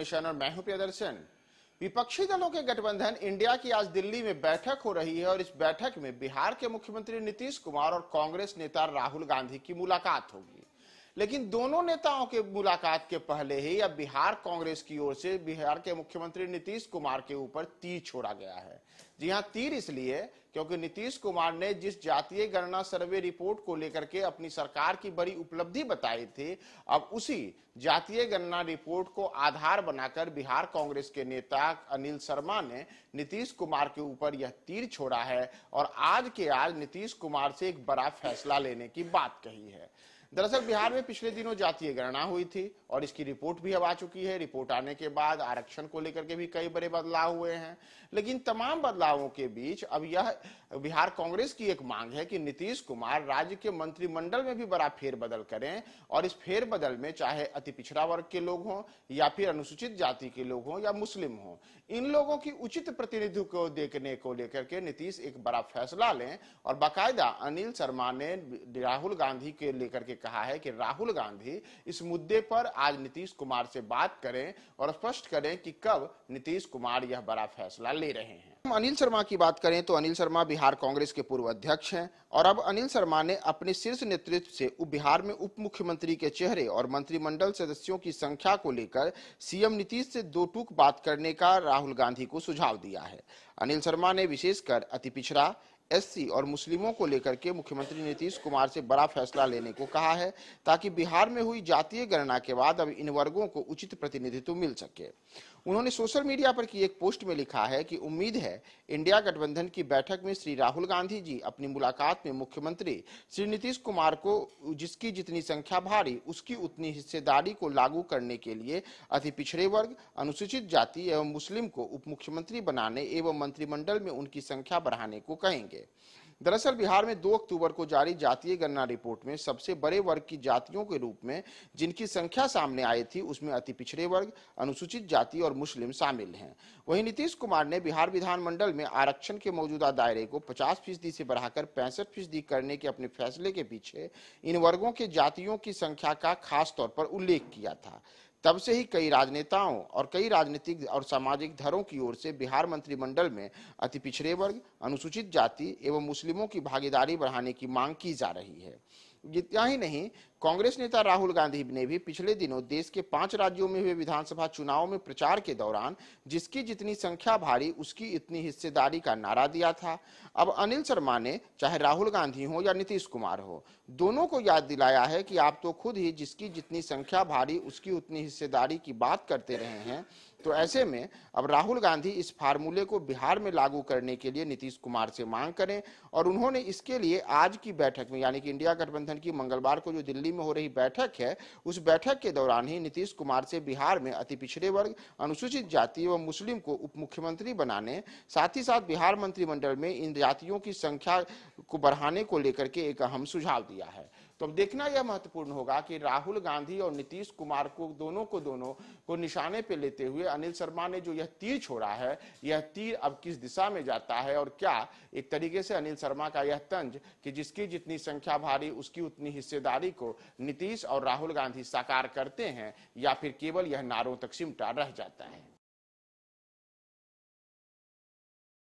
निशान और मैं हूं प्रियदर्शन विपक्षी दलों के गठबंधन इंडिया की आज दिल्ली में बैठक हो रही है और इस बैठक में बिहार के मुख्यमंत्री नीतीश कुमार और कांग्रेस नेता राहुल गांधी की मुलाकात होगी लेकिन दोनों नेताओं के मुलाकात के पहले ही अब बिहार कांग्रेस की ओर से बिहार के मुख्यमंत्री नीतीश कुमार के ऊपर तीर छोड़ा गया है जी हाँ तीर इसलिए क्योंकि नीतीश कुमार ने जिस जातीय गणना सर्वे रिपोर्ट को लेकर के अपनी सरकार की बड़ी उपलब्धि बताई थी अब उसी जातीय गणना रिपोर्ट को आधार बनाकर बिहार कांग्रेस के नेता अनिल शर्मा ने नीतीश कुमार के ऊपर यह तीर छोड़ा है और आज के आज नीतीश कुमार से एक बड़ा फैसला लेने की बात कही है दरअसल बिहार में पिछले दिनों जातीय गणना हुई थी और इसकी रिपोर्ट भी अब आ चुकी है रिपोर्ट आने के बाद आरक्षण को लेकर के भी कई बड़े बदलाव हुए हैं लेकिन तमाम बदलावों के बीच अब यह बिहार कांग्रेस की एक मांग है कि नीतीश कुमार राज्य के मंत्रिमंडल में भी बड़ा फेरबदल करें और इस फेरबदल में चाहे अति पिछड़ा वर्ग के लोग हों या फिर अनुसूचित जाति के लोग हों या मुस्लिम हों इन लोगों की उचित प्रतिनिधित्व को देखने को लेकर के नीतीश एक बड़ा फैसला लें और बाकायदा अनिल शर्मा ने राहुल गांधी के लेकर के कहा है कि राहुल गांधी इस मुद्दे पर आज नीतीश कुमार से बात करें और स्पष्ट करें कि कब नीतीश कुमार यह बड़ा फैसला ले रहे हैं हम अनिल शर्मा की बात करें तो अनिल शर्मा बिहार कांग्रेस के पूर्व अध्यक्ष हैं और अब अनिल शर्मा ने अपने शीर्ष नेतृत्व से बिहार में उप मुख्यमंत्री के चेहरे और मंत्रिमंडल सदस्यों की संख्या को लेकर सीएम नीतीश से दो टूक बात करने का राहुल गांधी को सुझाव दिया है अनिल शर्मा ने विशेषकर अति पिछड़ा एससी और मुस्लिमों को लेकर के मुख्यमंत्री नीतीश कुमार से बड़ा फैसला लेने को कहा है ताकि बिहार में हुई जातीय गणना के बाद अब इन वर्गों को उचित प्रतिनिधित्व मिल सके उन्होंने सोशल मीडिया पर की एक पोस्ट में लिखा है कि उम्मीद है इंडिया गठबंधन की बैठक में श्री राहुल गांधी जी अपनी मुलाकात में मुख्यमंत्री श्री नीतीश कुमार को जिसकी जितनी संख्या भारी उसकी उतनी हिस्सेदारी को लागू करने के लिए अति पिछड़े वर्ग अनुसूचित जाति एवं मुस्लिम को उप मुख्यमंत्री बनाने एवं मंत्रिमंडल में उनकी संख्या बढ़ाने को कहेंगे है दरअसल बिहार में 2 अक्टूबर को जारी जातीय गणना रिपोर्ट में सबसे बड़े वर्ग की जातियों के रूप में जिनकी संख्या सामने आई थी उसमें अति पिछड़े वर्ग अनुसूचित जाति और मुस्लिम शामिल हैं वहीं नीतीश कुमार ने बिहार विधानमंडल में आरक्षण के मौजूदा दायरे को 50 फीसदी से बढ़ाकर पैंसठ फीसदी करने के अपने फैसले के पीछे इन वर्गों के जातियों की संख्या का खासतौर पर उल्लेख किया था तब से ही कई राजनेताओं और कई राजनीतिक और सामाजिक धरों की ओर से बिहार मंत्रिमंडल में अति पिछड़े वर्ग अनुसूचित जाति एवं मुस्लिमों की भागीदारी बढ़ाने की मांग की जा रही है जितना ही नहीं कांग्रेस नेता राहुल गांधी ने भी पिछले दिनों देश के पांच राज्यों में हुए विधानसभा चुनाव में प्रचार के दौरान जिसकी जितनी संख्या भारी उसकी इतनी हिस्सेदारी का नारा दिया था अब अनिल शर्मा ने चाहे राहुल गांधी हो या नीतीश कुमार हो दोनों को याद दिलाया है कि आप तो खुद ही जिसकी जितनी संख्या भारी उसकी उतनी हिस्सेदारी की बात करते रहे हैं तो ऐसे में अब राहुल गांधी इस फार्मूले को बिहार में लागू करने के लिए नीतीश कुमार से मांग करें और उन्होंने इसके लिए आज की बैठक में यानी कि इंडिया गठबंधन की मंगलवार को जो दिल्ली में हो रही बैठक है उस बैठक के दौरान ही नीतीश कुमार से बिहार में अति पिछड़े वर्ग अनुसूचित जाति एवं मुस्लिम को उप मुख्यमंत्री बनाने साथ ही साथ बिहार मंत्रिमंडल में इन जातियों की संख्या को बढ़ाने को लेकर के एक अहम सुझाव दिया है तो अब देखना यह महत्वपूर्ण होगा कि राहुल गांधी और नीतीश कुमार को दोनों को दोनों को निशाने पे लेते हुए अनिल शर्मा ने जो यह तीर छोड़ा है यह तीर अब किस दिशा में जाता है और क्या एक तरीके से अनिल शर्मा का यह तंज कि जिसकी जितनी संख्या भारी उसकी उतनी हिस्सेदारी को नीतीश और राहुल गांधी साकार करते हैं या फिर केवल यह नारों तक सिमटा रह जाता है